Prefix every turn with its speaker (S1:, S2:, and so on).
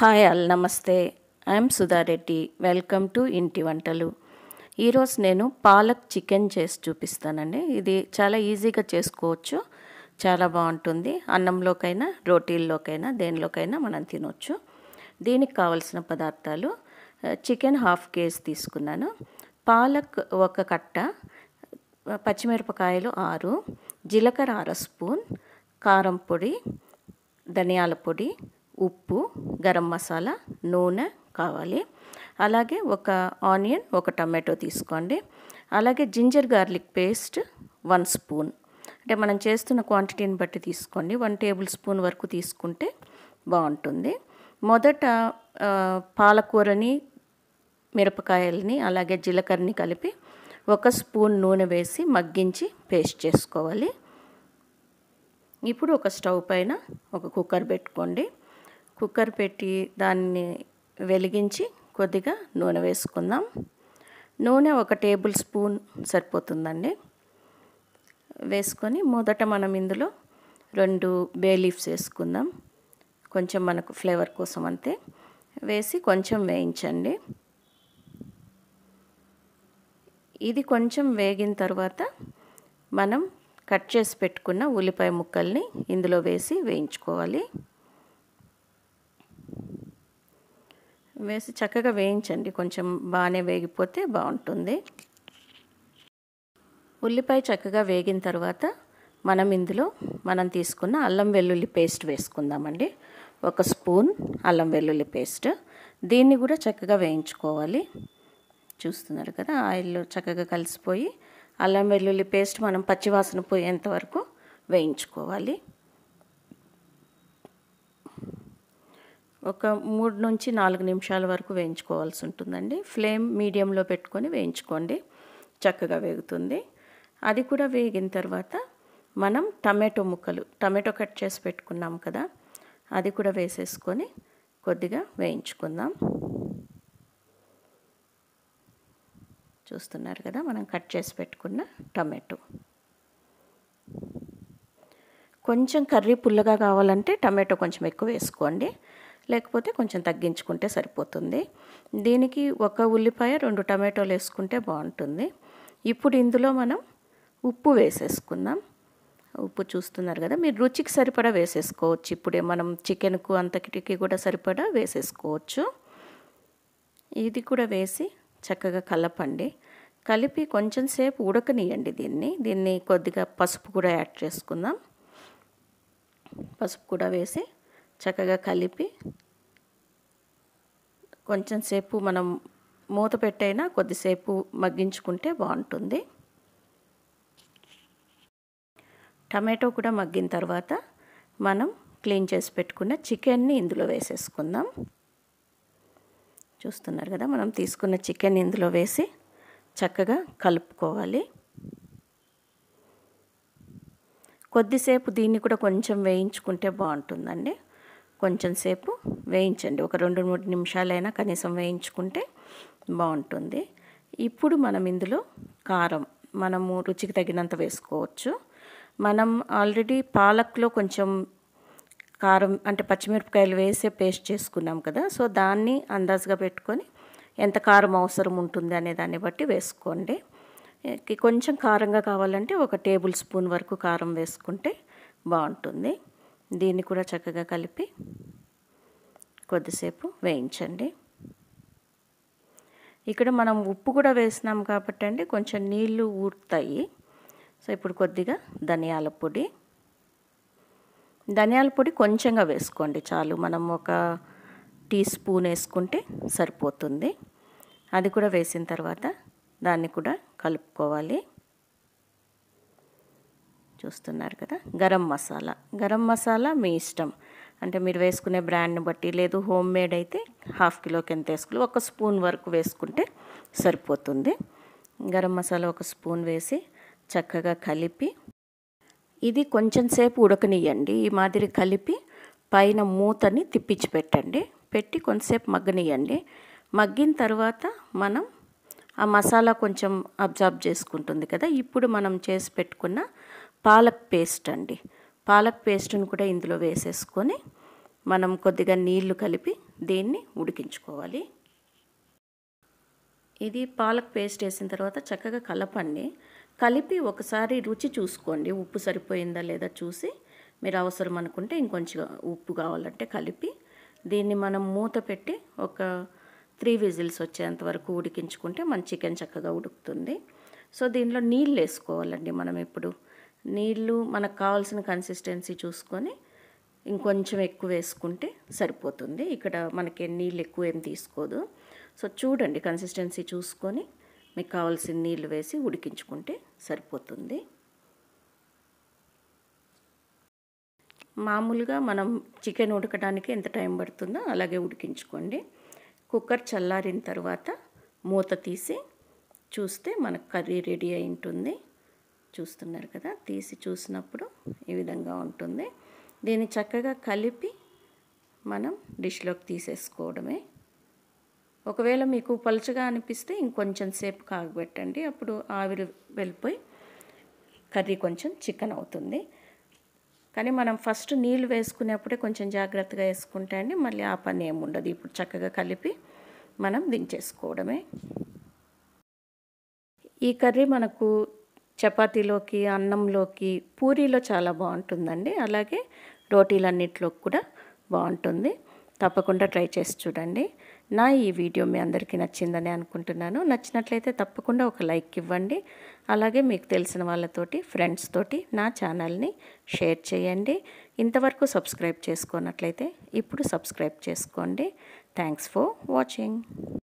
S1: hi అల్ నమస్తే I'm Sudha Reddy welcome to ఇంటి వంటలు ఈరోజు నేను పాలక్ చికెన్ చేసి చూపిస్తానండి ఇది చాలా ఈజీగా చేసుకోవచ్చు చాలా బాగుంటుంది అన్నంలోకైనా రోటీల్లోకైనా దేనిలోకైనా మనం తినొచ్చు దీనికి కావలసిన పదార్థాలు చికెన్ హాఫ్ కేజీ తీసుకున్నాను పాలక్ ఒక కట్ట పచ్చిమిరపకాయలు ఆరు జీలకర్ర అర స్పూన్ కారం పొడి ధనియాల పొడి ఉప్పు గరం మసాలా నూనె కావాలి అలాగే ఒక ఆనియన్ ఒక టమాటో తీసుకోండి అలాగే ginger garlic paste one spoon అంటే మనం చేస్తున్న క్వాంటిటీని బట్టి తీసుకోండి వన్ టేబుల్ స్పూన్ వరకు తీసుకుంటే బాగుంటుంది మొదట పాలకూరని మిరపకాయలని అలాగే జీలకర్రని కలిపి ఒక స్పూన్ నూనె వేసి మగ్గించి పేస్ట్ చేసుకోవాలి ఇప్పుడు ఒక స్టవ్ పైన ఒక కుక్కర్ పెట్టుకోండి కుక్కర్ పెట్టి దాన్ని వెలిగించి కొద్దిగా నూనె వేసుకుందాం నూనె ఒక టేబుల్ స్పూన్ సరిపోతుందండి వేసుకొని మొదట మనం ఇందులో రెండు బే లీఫ్స్ వేసుకుందాం కొంచెం మనకు ఫ్లేవర్ కోసం అంతే వేసి కొంచెం వేయించండి ఇది కొంచెం వేగిన తర్వాత మనం కట్ చేసి పెట్టుకున్న ఉల్లిపాయ ముక్కల్ని ఇందులో వేసి వేయించుకోవాలి వేసి చక్కగా వేయించండి కొంచెం బాగానే వేగిపోతే బాగుంటుంది ఉల్లిపాయ చక్కగా వేగిన తర్వాత మనం ఇందులో మనం తీసుకున్న అల్లం వెల్లుల్లి పేస్ట్ వేసుకుందామండి ఒక స్పూన్ అల్లం వెల్లుల్లి పేస్ట్ దీన్ని కూడా చక్కగా వేయించుకోవాలి చూస్తున్నారు కదా ఆయిల్లో చక్కగా కలిసిపోయి అల్లం వెల్లుల్లి పేస్ట్ మనం పచ్చివాసన పోయేంత వరకు వేయించుకోవాలి ఒక మూడు నుంచి నాలుగు నిమిషాల వరకు వేయించుకోవాల్సి ఉంటుందండి ఫ్లేమ్ మీడియంలో పెట్టుకొని వేయించుకోండి చక్కగా వేగుతుంది అది కూడా వేగిన తర్వాత మనం టమాటో ముక్కలు టమాటో కట్ చేసి పెట్టుకున్నాం కదా అది కూడా వేసేసుకొని కొద్దిగా వేయించుకుందాం చూస్తున్నారు కదా మనం కట్ చేసి పెట్టుకున్న టమాటో కొంచెం కర్రీ పుల్లగా కావాలంటే టమాటో కొంచెం ఎక్కువ వేసుకోండి లేకపోతే కొంచెం తగ్గించుకుంటే సరిపోతుంది దీనికి ఒక ఉల్లిపాయ రెండు టమాటోలు వేసుకుంటే బాగుంటుంది ఇప్పుడు ఇందులో మనం ఉప్పు వేసేసుకుందాం ఉప్పు చూస్తున్నారు కదా మీరు రుచికి సరిపడా వేసేసుకోవచ్చు ఇప్పుడే మనం చికెన్కు అంతకిటికి కూడా సరిపడా వేసేసుకోవచ్చు ఇది కూడా వేసి చక్కగా కలపండి కలిపి కొంచెం సేపు ఉడకనియండి దీన్ని దీన్ని కొద్దిగా పసుపు కూడా యాడ్ చేసుకుందాం పసుపు కూడా వేసి చక్కగా కలిపి కొంచెం సేపు మనం మూత పెట్టైనా కొద్దిసేపు మగ్గించుకుంటే బాగుంటుంది టమాటో కూడా మగ్గిన తర్వాత మనం క్లీన్ చేసి పెట్టుకున్న చికెన్ని ఇందులో వేసేసుకుందాం చూస్తున్నారు కదా మనం తీసుకున్న చికెన్ ఇందులో వేసి చక్కగా కలుపుకోవాలి కొద్దిసేపు దీన్ని కూడా కొంచెం వేయించుకుంటే బాగుంటుందండి కొంచెం సేపు వేయించండి ఒక రెండు మూడు నిమిషాలైనా కనీసం వేయించుకుంటే బాగుంటుంది ఇప్పుడు మనం ఇందులో కారం మనము రుచికి తగినంత వేసుకోవచ్చు మనం ఆల్రెడీ పాలక్లో కొంచెం కారం అంటే పచ్చిమిరపకాయలు వేసే పేస్ట్ చేసుకున్నాం కదా సో దాన్ని అందాజుగా పెట్టుకొని ఎంత కారం అవసరం ఉంటుంది అనే దాన్ని బట్టి వేసుకోండి కొంచెం కారంగా కావాలంటే ఒక టేబుల్ స్పూన్ వరకు కారం వేసుకుంటే బాగుంటుంది దీన్ని కూడా చక్కగా కలిపి కొద్దిసేపు వేయించండి ఇక్కడ మనం ఉప్పు కూడా వేసినాం కాబట్టి అండి కొంచెం నీళ్లు ఊరుతాయి సో ఇప్పుడు కొద్దిగా ధనియాల పొడి ధనియాల పొడి కొంచెంగా వేసుకోండి చాలు మనం ఒక టీ స్పూన్ వేసుకుంటే సరిపోతుంది అది కూడా వేసిన తర్వాత దాన్ని కూడా కలుపుకోవాలి చూస్తున్నారు కదా గరం మసాలా గరం మసాలా మీ ఇష్టం అంటే మీరు వేసుకునే బ్రాండ్ని బట్టి లేదు హోమ్ మేడ్ అయితే హాఫ్ కిలోకి ఎంత వేసుకుని ఒక స్పూన్ వరకు వేసుకుంటే సరిపోతుంది గరం మసాలా ఒక స్పూన్ వేసి చక్కగా కలిపి ఇది కొంచెం సేపు ఉడకనియండి ఈ మాదిరి కలిపి పైన మూతని తిప్పించి పెట్టండి పెట్టి కొంతసేపు మగ్గనియండి మగ్గిన తర్వాత మనం ఆ మసాలా కొంచెం అబ్జార్బ్ చేసుకుంటుంది కదా ఇప్పుడు మనం చేసి పెట్టుకున్న పాలక్ పేస్ట్ అండి పాలక్ పేస్ట్ను కూడా ఇందులో వేసేసుకొని మనం కొద్దిగా నీళ్లు కలిపి దీన్ని ఉడికించుకోవాలి ఇది పాలక్ పేస్ట్ వేసిన తర్వాత చక్కగా కలపండి కలిపి ఒకసారి రుచి చూసుకోండి ఉప్పు సరిపోయిందా లేదా చూసి మీరు అవసరం అనుకుంటే ఇంకొంచెం ఉప్పు కావాలంటే కలిపి దీన్ని మనం మూత పెట్టి ఒక త్రీ విజిల్స్ వచ్చేంత వరకు ఉడికించుకుంటే మన చికెన్ చక్కగా ఉడుకుతుంది సో దీనిలో నీళ్ళు వేసుకోవాలండి మనం ఇప్పుడు నీళ్ళు మనకు కావాల్సిన కన్సిస్టెన్సీ చూసుకొని ఇంకొంచెం ఎక్కువ వేసుకుంటే సరిపోతుంది ఇక్కడ మనకి నీళ్ళు ఎక్కువ ఏం తీసుకోదు సో చూడండి కన్సిస్టెన్సీ చూసుకొని మీకు కావాల్సిన నీళ్ళు వేసి ఉడికించుకుంటే సరిపోతుంది మామూలుగా మనం చికెన్ ఉడకడానికి ఎంత టైం పడుతుందో అలాగే ఉడికించుకోండి కుక్కర్ చల్లారిన తర్వాత మూత తీసి చూస్తే మనకు కర్రీ రెడీ అయి ఉంటుంది చూస్తున్నారు కదా తీసి చూసినప్పుడు ఈ విధంగా ఉంటుంది దీన్ని చక్కగా కలిపి మనం డిష్లోకి తీసేసుకోవడమే ఒకవేళ మీకు పలుచగా అనిపిస్తే ఇంకొంచెం సేపు కాగబెట్టండి అప్పుడు ఆవిరి వెళ్ళిపోయి కర్రీ కొంచెం చికెన్ అవుతుంది కానీ మనం ఫస్ట్ నీళ్ళు వేసుకునేప్పుడే కొంచెం జాగ్రత్తగా వేసుకుంటే అండి మళ్ళీ ఆ పని ఏముండదు ఇప్పుడు చక్కగా కలిపి మనం దించేసుకోవడమే ఈ కర్రీ మనకు చపాతీలోకి అన్నంలోకి పూరీలో చాలా బాగుంటుందండి అలాగే రోటీలన్నింటిలోకి కూడా బాగుంటుంది తప్పకుండా ట్రై చేసి చూడండి నా ఈ వీడియో మీ అందరికీ నచ్చిందని అనుకుంటున్నాను నచ్చినట్లయితే తప్పకుండా ఒక లైక్ ఇవ్వండి అలాగే మీకు తెలిసిన వాళ్ళతోటి ఫ్రెండ్స్ తోటి నా ఛానల్ని షేర్ చేయండి ఇంతవరకు సబ్స్క్రైబ్ చేసుకోనట్లయితే ఇప్పుడు సబ్స్క్రైబ్ చేసుకోండి థ్యాంక్స్ ఫర్ వాచింగ్